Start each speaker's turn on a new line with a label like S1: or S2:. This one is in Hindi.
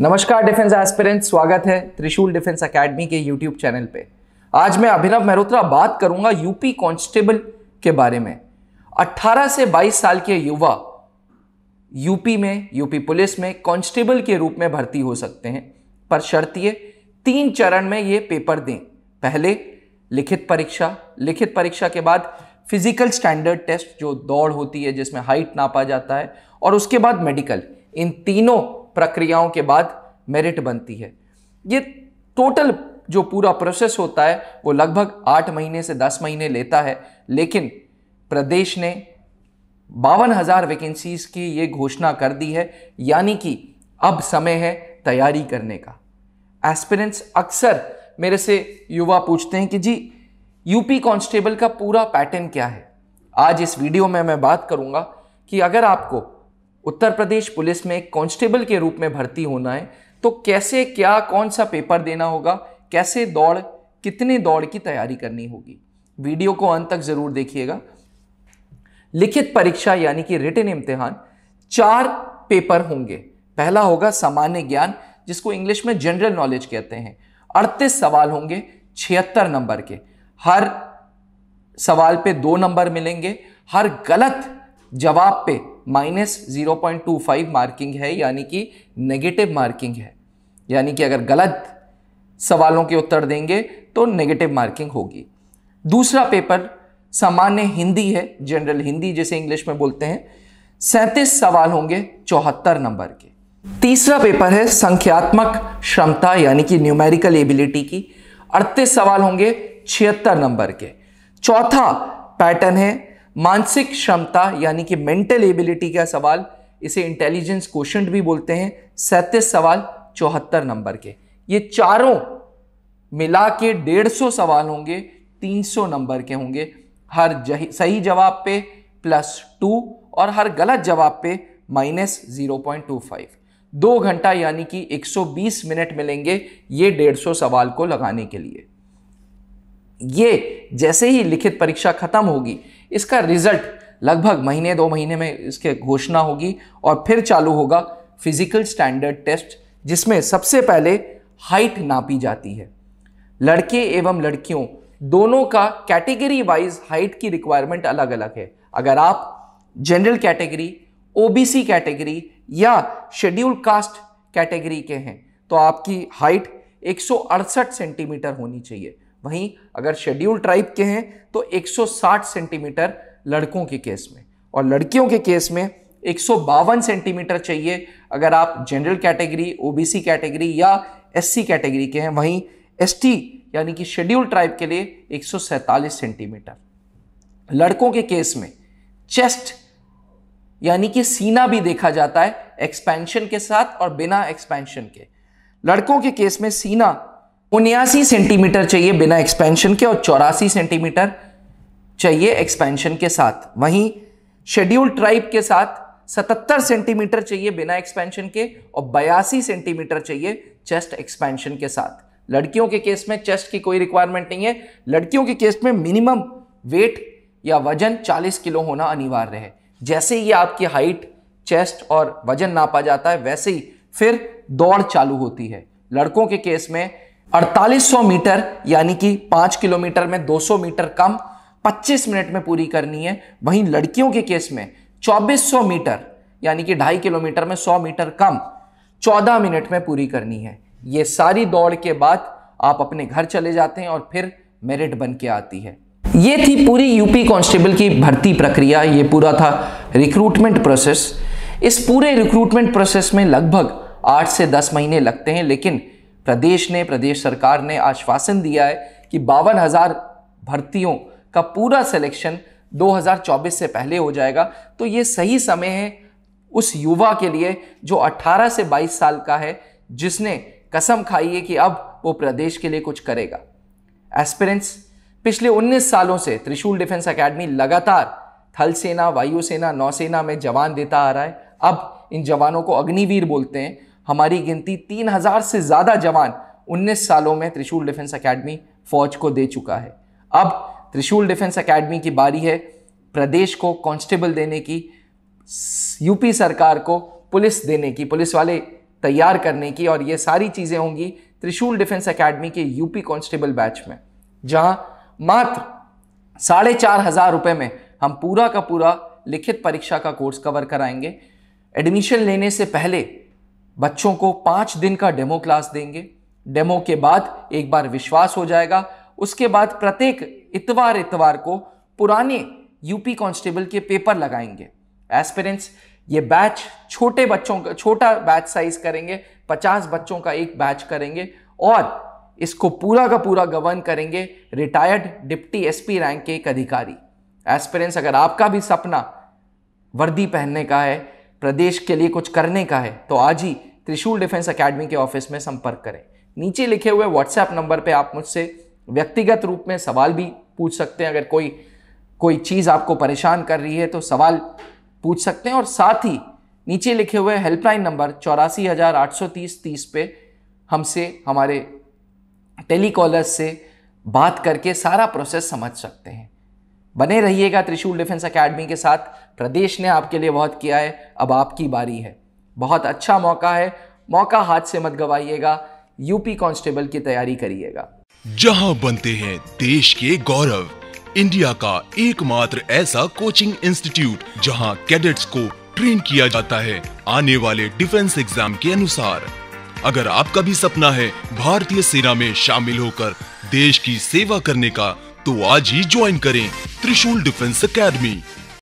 S1: नमस्कार डिफेंस एस्पिरेंट स्वागत है त्रिशूल डिफेंस एकेडमी के यूट्यूब चैनल पे आज मैं अभिनव मेहरोत्रा बात करूंगा यूपी कांस्टेबल के बारे में 18 से 22 साल के युवा यूपी में यूपी पुलिस में कांस्टेबल के रूप में भर्ती हो सकते हैं पर शर्तीय तीन चरण में ये पेपर दें पहले लिखित परीक्षा लिखित परीक्षा के बाद फिजिकल स्टैंडर्ड टेस्ट जो दौड़ होती है जिसमें हाइट नापा जाता है और उसके बाद मेडिकल इन तीनों प्रक्रियाओं के बाद मेरिट बनती है ये टोटल जो पूरा प्रोसेस होता है वो लगभग आठ महीने से दस महीने लेता है लेकिन प्रदेश ने बावन हज़ार वैकेंसीज की ये घोषणा कर दी है यानी कि अब समय है तैयारी करने का एस्पिरेंट्स अक्सर मेरे से युवा पूछते हैं कि जी यूपी कांस्टेबल का पूरा पैटर्न क्या है आज इस वीडियो में मैं बात करूंगा कि अगर आपको उत्तर प्रदेश पुलिस में कांस्टेबल के रूप में भर्ती होना है तो कैसे क्या कौन सा पेपर देना होगा कैसे दौड़ कितने दौड़ की तैयारी करनी होगी वीडियो को अंत तक जरूर देखिएगा लिखित परीक्षा यानी कि रिटर्न इम्तिहान चार पेपर होंगे पहला होगा सामान्य ज्ञान जिसको इंग्लिश में जनरल नॉलेज कहते हैं अड़तीस सवाल होंगे छिहत्तर नंबर के हर सवाल पे दो नंबर मिलेंगे हर गलत जवाब पे minus zero point two five marking है यानी कि नेगेटिव मार्किंग है यानी कि अगर गलत सवालों के उत्तर देंगे तो नेगेटिव मार्किंग होगी दूसरा पेपर सामान्य हिंदी है जनरल हिंदी जिसे इंग्लिश में बोलते हैं सैंतीस सवाल होंगे चौहत्तर नंबर के तीसरा पेपर है संख्यात्मक क्षमता यानी कि न्यूमेरिकल एबिलिटी की अड़तीस सवाल होंगे छिहत्तर नंबर के चौथा पैटर्न है मानसिक क्षमता यानी कि मेंटल एबिलिटी का सवाल इसे इंटेलिजेंस क्वेश्चन भी बोलते हैं सैंतीस सवाल चौहत्तर नंबर के ये चारों मिला के डेढ़ सौ सवाल होंगे तीन सौ नंबर के होंगे हर सही जवाब पे प्लस टू और हर गलत जवाब पे minus zero point two five दो घंटा यानी कि एक सौ बीस मिनट मिलेंगे ये डेढ़ सौ सवाल को लगाने के लिए ये जैसे ही लिखित परीक्षा खत्म होगी इसका रिजल्ट लगभग महीने दो महीने में इसके घोषणा होगी और फिर चालू होगा फिजिकल स्टैंडर्ड टेस्ट जिसमें सबसे पहले हाइट नापी जाती है लड़के एवं लड़कियों दोनों का कैटेगरी वाइज हाइट की रिक्वायरमेंट अलग अलग है अगर आप जनरल कैटेगरी ओबीसी कैटेगरी या शेड्यूल कास्ट कैटेगरी के हैं तो आपकी हाइट एक सेंटीमीटर होनी चाहिए वहीं अगर शेड्यूल ट्राइब के हैं तो 160 सेंटीमीटर लड़कों के केस में और लड़कियों के केस में एक सेंटीमीटर चाहिए अगर आप जनरल कैटेगरी ओबीसी कैटेगरी या एससी कैटेगरी के हैं वहीं एसटी यानी कि शेड्यूल ट्राइब के लिए एक सेंटीमीटर लड़कों के केस में चेस्ट यानी कि सीना भी देखा जाता है एक्सपेंशन के साथ और बिना एक्सपेंशन के लड़कों के केस में सीना उन्यासी सेंटीमीटर चाहिए बिना एक्सपेंशन के और चौरासी सेंटीमीटर चाहिए एक्सपेंशन के साथ वहीं शेड्यूल ट्राइब के साथ 77 सेंटीमीटर चाहिए बिना एक्सपेंशन के और बयासी सेंटीमीटर चाहिए चेस्ट एक्सपेंशन के साथ लड़कियों के केस में चेस्ट की कोई रिक्वायरमेंट नहीं है लड़कियों के केस में मिनिमम वेट या वजन 40 किलो होना अनिवार्य है जैसे ही आपकी हाइट चेस्ट और वजन नापा जाता है वैसे ही फिर दौड़ चालू होती है लड़कों के केस में 4800 मीटर यानी कि 5 किलोमीटर में 200 मीटर कम 25 मिनट में पूरी करनी है वहीं लड़कियों के केस में 2400 मीटर यानी कि ढाई किलोमीटर में 100 मीटर कम 14 मिनट में पूरी करनी है ये सारी दौड़ के बाद आप अपने घर चले जाते हैं और फिर मेरिट बन के आती है ये थी पूरी यूपी कांस्टेबल की भर्ती प्रक्रिया ये पूरा था रिक्रूटमेंट प्रोसेस इस पूरे रिक्रूटमेंट प्रोसेस में लगभग आठ से दस महीने लगते हैं लेकिन प्रदेश ने प्रदेश सरकार ने आश्वासन दिया है कि बावन हज़ार भर्तियों का पूरा सिलेक्शन 2024 से पहले हो जाएगा तो ये सही समय है उस युवा के लिए जो 18 से 22 साल का है जिसने कसम खाई है कि अब वो प्रदेश के लिए कुछ करेगा एस्पिरेंट्स पिछले 19 सालों से त्रिशूल डिफेंस एकेडमी लगातार थल सेना वायुसेना नौसेना में जवान देता आ रहा है अब इन जवानों को अग्निवीर बोलते हैं हमारी गिनती तीन हज़ार से ज़्यादा जवान उन्नीस सालों में त्रिशूल डिफेंस अकेडमी फ़ौज को दे चुका है अब त्रिशूल डिफेंस अकेडमी की बारी है प्रदेश को कांस्टेबल देने की यूपी सरकार को पुलिस देने की पुलिस वाले तैयार करने की और ये सारी चीज़ें होंगी त्रिशूल डिफेंस अकेडमी के यूपी कांस्टेबल बैच में जहाँ मात्र साढ़े चार हज़ार रुपये में हम पूरा का पूरा लिखित परीक्षा का कोर्स कवर कराएंगे एडमिशन लेने से पहले बच्चों को पांच दिन का डेमो क्लास देंगे डेमो के बाद एक बार विश्वास हो जाएगा उसके बाद प्रत्येक इतवार इतवार को पुराने यूपी कांस्टेबल के पेपर लगाएंगे एस्पिरेंट्स ये बैच छोटे बच्चों का छोटा बैच साइज करेंगे पचास बच्चों का एक बैच करेंगे और इसको पूरा का पूरा गवर्न करेंगे रिटायर्ड डिप्टी एसपी रैंक के एक अधिकारी एस्पिरेंट्स अगर आपका भी सपना वर्दी पहनने का है प्रदेश के लिए कुछ करने का है तो आज ही त्रिशूल डिफेंस अकेडमी के ऑफिस में संपर्क करें नीचे लिखे हुए व्हाट्सएप नंबर पे आप मुझसे व्यक्तिगत रूप में सवाल भी पूछ सकते हैं अगर कोई कोई चीज़ आपको परेशान कर रही है तो सवाल पूछ सकते हैं और साथ ही नीचे लिखे हुए हेल्पलाइन नंबर चौरासी हज़ार आठ सौ तीस तीस पे हमसे हमारे टेलीकॉलर्स से बात करके सारा प्रोसेस समझ सकते हैं बने रहिएगा त्रिशूल डिफेंस अकेडमी के साथ प्रदेश ने आपके लिए बहुत किया है अब आपकी बारी है बहुत अच्छा मौका है मौका हाथ से मत गवाइएगा यूपी कांस्टेबल की तैयारी करिएगा जहां बनते हैं देश के गौरव इंडिया का एकमात्र ऐसा कोचिंग इंस्टीट्यूट जहां कैडेट्स को ट्रेन किया जाता है आने वाले डिफेंस एग्जाम के अनुसार अगर आपका भी सपना है भारतीय सेना में शामिल होकर देश की सेवा करने का तो आज ही ज्वाइन करें त्रिशूल डिफेंस अकेडमी